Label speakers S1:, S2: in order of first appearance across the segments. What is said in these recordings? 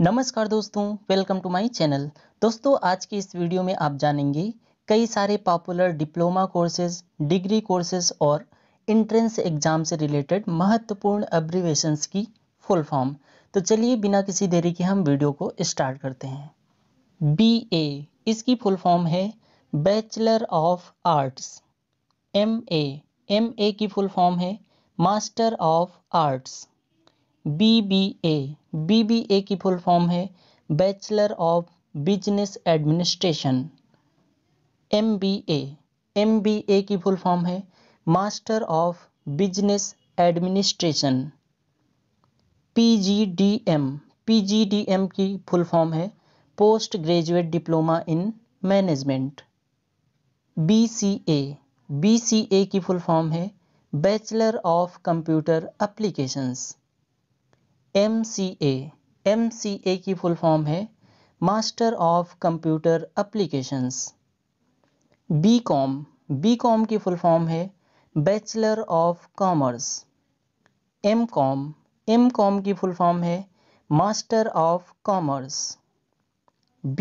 S1: नमस्कार दोस्तों welcome to my channel दोस्तों आज की इस वीडियो में आप जानेंगे कई सारे popular diploma courses degree courses और इंट्रेंस एग्जाम से रिलेटेड महत्वपूर्ण अब्रिवेशंस की फुल फॉर्म तो चलिए बिना किसी देरी के हम वीडियो को स्टार्ट करते हैं बी ए इसकी फुल फॉर्म है bachelor of arts M A M A की फुल फॉर्म है master of arts B B A BBA की फुल फॉर्म है bachelor of business administration MBA MBA की फुल फॉर्म है master of business administration PGDM PGDM की full form है post graduate diploma in management BCA BCA की full form है bachelor of computer applications M C A M C A की full form है master of computer applications B com B com की full form है bachelor of commerce M com M com की full form है master of commerce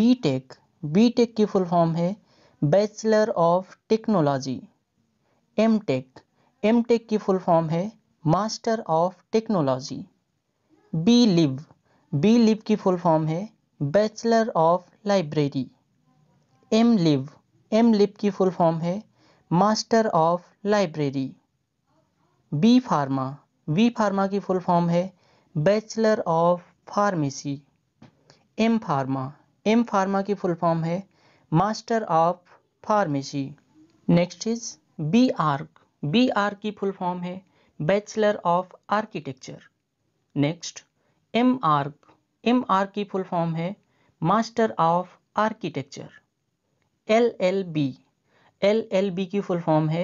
S1: B tech B tech की full form है bachelor of technology M tech M tech की full form है master of technology B lib B lib की full form है bachelor of library M lib M lib की full form है master of library B pharma B pharma की full form है bachelor of pharmacy M pharma M pharma की full form है master of pharmacy next is B arch B arch की full form है bachelor of architecture next M R M R की full form है master of architecture L L B L L B की full form है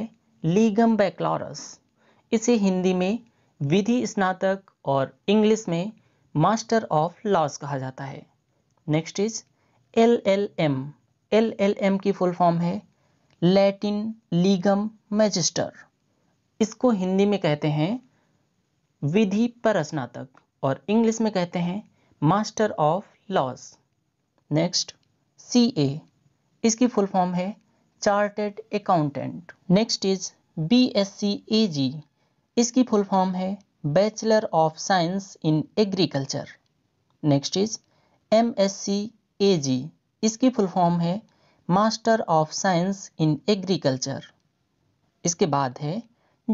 S1: legum बैकलॉरस इसे हिंदी में विधि स्नातक और इंग्लिश में मास्टर ऑफ लॉज कहा जाता है next is L L M L L M की फुल फॉर्म है लैटिन लीगम मैजिस्टर इसको हिंदी में कहते हैं विधि पर स्नातक और इंग्लिश में कहते हैं master of laws next C A इसकी फुल फॉर्म है chartered accountant next is B S C A G इसकी फुल फॉर्म है bachelor of science in agriculture next is M S C A G इसकी full form है master of science in agriculture इसके बाद है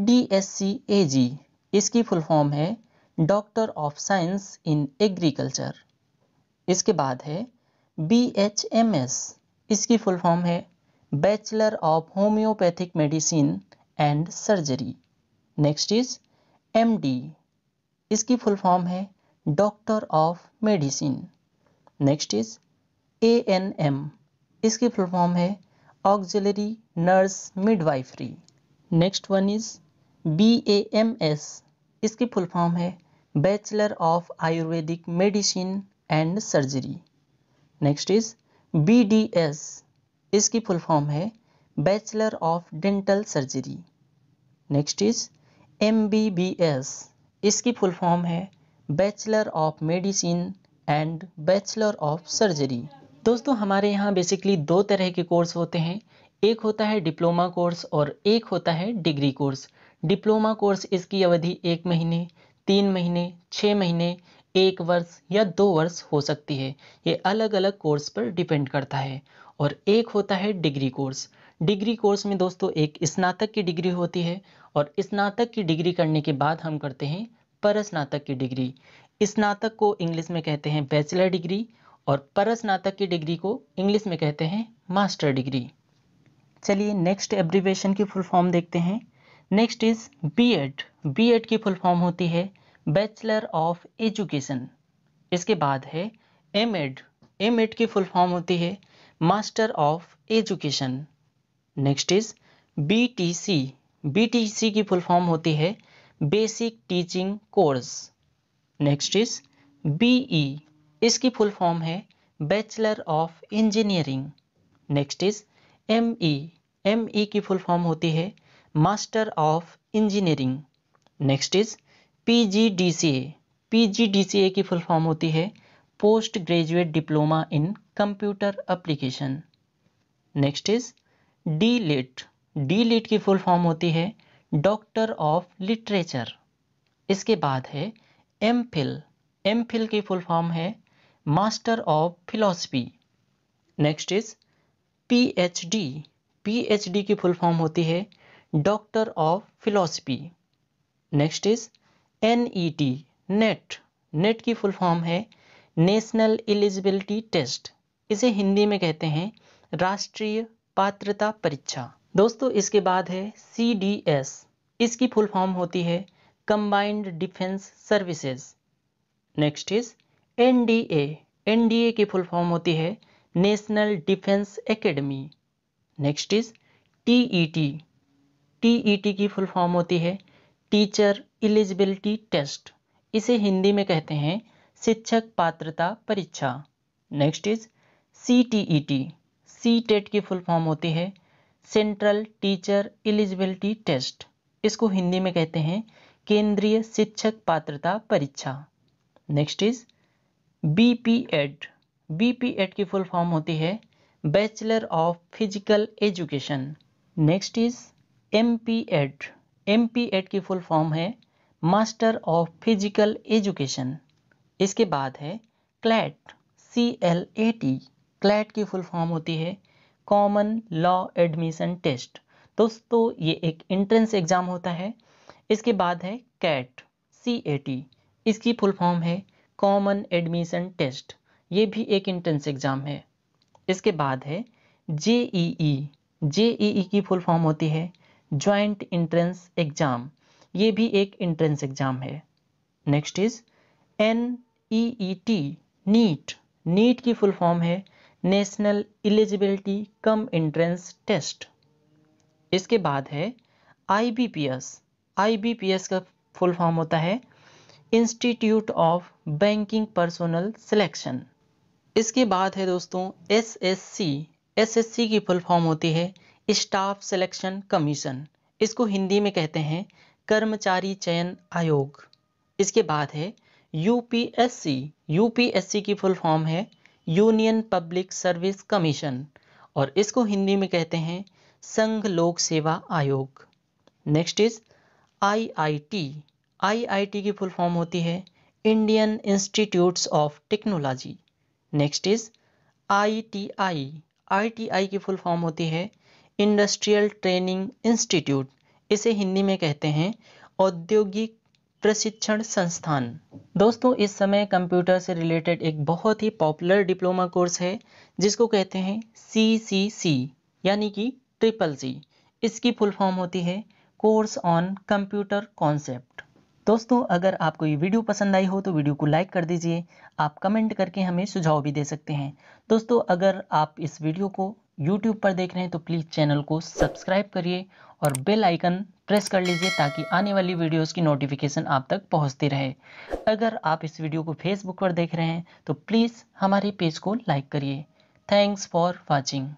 S1: D S C A G इसकी full form है doctor of science in agriculture इसके बाद है बी एच एम एस इसकी फुल फॉर्म है bachelor of homeopathic medicine and surgery next is M D इसकी फुल फॉर्म है doctor of medicine next is A N M इसकी full form है auxiliary nurse midwifery next one is B A M S इसकी full form है Bachelor of Ayurvedic Medicine and surgery next is B D S इसकी full form है bachelor of dental surgery next is M B B S इसकी full form है bachelor of medicine and bachelor of surgery दोस्तों हमारे यहाँ basically दो तरह के कोर्स होते हैं एक होता है डिप्लोमा कोर्स और एक होता है डिग्री कोर्स डिप्लोमा कोर्स इसकी अवधि एक महीने तीन महीने छः महीने एक वर्ष या दो वर्ष हो सकती है ये अलग अलग कोर्स पर डिपेंड करता है और एक होता है डिग्री कोर्स डिग्री कोर्स में दोस्तों एक स्नातक की डिग्री होती है और स्नातक की डिग्री करने के बाद हम करते हैं परस्नातक की डिग्री स्नातक को इंग्लिश में कहते हैं बैचलर डिग्री और परस्नातक की डिग्री को इंग्लिश में कहते हैं मास्टर डिग्री चलिए नेक्स्ट एब्रीवेशन की फुल फॉर्म देखते हैं नेक्स्ट इज बीएड बीएड की फुल फॉर्म होती है बैचलर ऑफ एजुकेशन इसके बाद है एम एड एम एड की फुल फॉर्म होती है master of education next is B T C B T C की फुल फॉर्म होती है basic teaching course next is B E इसकी फुल फॉर्म है bachelor of engineering next is M E M E की full form होती है master of engineering next is P G D D C A C A की full form होती है post graduate diploma in computer application next is D lit D lit की full form होती है doctor of literature इसके बाद है M phil M phil की फुल फॉर्म है master of philosophy next is P P H D H D की full form होती है doctor of philosophy next is N E T NET NET की full form है national eligibility test इसे हिंदी में कहते हैं राष्ट्रीय पात्रता परीक्षा दोस्तों इसके बाद है सी डी एस इसकी फुल फॉर्म होती है combined defence services next is N D A N D A की फुल फॉर्म होती है national defence academy next is T E T T e की फुल फॉर्म होती है टीचर एलिजिबिलिटी टेस्ट इसे हिंदी में कहते हैं शिक्षक पात्रता परीक्षा next is C T E T C TET की फुल फॉर्म होती है सेंट्रल टीचर एलिजिबिलिटी टेस्ट इसको हिंदी में कहते हैं केंद्रीय शिक्षक पात्रता परीक्षा next is B P Ed B P Ed की फुल फॉर्म होती है bachelor of physical education next is M P Ed M P Ed की फुल फॉर्म है मास्टर ऑफ फिजिकल एजुकेशन इसके बाद है CLAT C L A T CLAT की full form होती है कॉमन लॉ एडमिशन टेस्ट दोस्तों ये एक एंट्रेंस एग्ज़ाम होता है इसके बाद है कैट सी ए टी इसकी फुल फॉर्म है कॉमन एडमिशन टेस्ट ये भी एक एंट्रेंस एग्ज़ाम है इसके बाद है जे ई ई जे ई ई की फुल फॉर्म होती है ज्वाइंट इंट्रेंस एग्जाम ये भी एक इंट्रेंस एग्जाम है next is N E E T NEET NEET की फुल फॉर्म है national eligibility cum entrance test इसके बाद है I I B B P S P S का फुल फॉर्म होता है institute of banking personnel selection इसके बाद है दोस्तों S S S C S C की फुल फॉर्म होती है स्टाफ सिलेक्शन कमीशन इसको हिंदी में कहते हैं कर्मचारी चयन आयोग इसके बाद है यूपीएससी यूपीएससी की फुल फॉर्म है यूनियन पब्लिक सर्विस कमीशन और इसको हिंदी में कहते हैं संघ लोक सेवा आयोग नेक्स्ट इज आईआईटी आईआईटी की फुल फॉर्म होती है Indian institutes of technology next is ITI ITI की फुल फॉर्म होती है इंडस्ट्रियल ट्रेनिंग इंस्टीट्यूट इसे हिंदी में कहते हैं औद्योगिक प्रशिक्षण संस्थान दोस्तों इस समय कंप्यूटर से रिलेटेड एक बहुत ही पॉपुलर डिप्लोमा कोर्स है जिसको कहते हैं सी सी सी यानी कि ट्रिपल सी इसकी फुल फॉर्म होती है कोर्स ऑन कंप्यूटर कॉन्सेप्ट दोस्तों अगर आपको ये वीडियो पसंद आई हो तो वीडियो को लाइक कर दीजिए आप कमेंट करके हमें सुझाव भी दे सकते हैं दोस्तों अगर आप इस वीडियो को यूट्यूब पर देख रहे हैं तो प्लीज़ चैनल को सब्सक्राइब करिए और बेल आइकन प्रेस कर लीजिए ताकि आने वाली वीडियोस की नोटिफिकेशन आप तक पहुंचती रहे अगर आप इस वीडियो को फेसबुक पर देख रहे हैं तो प्लीज़ हमारे पेज को लाइक करिए थैंक्स फॉर वॉचिंग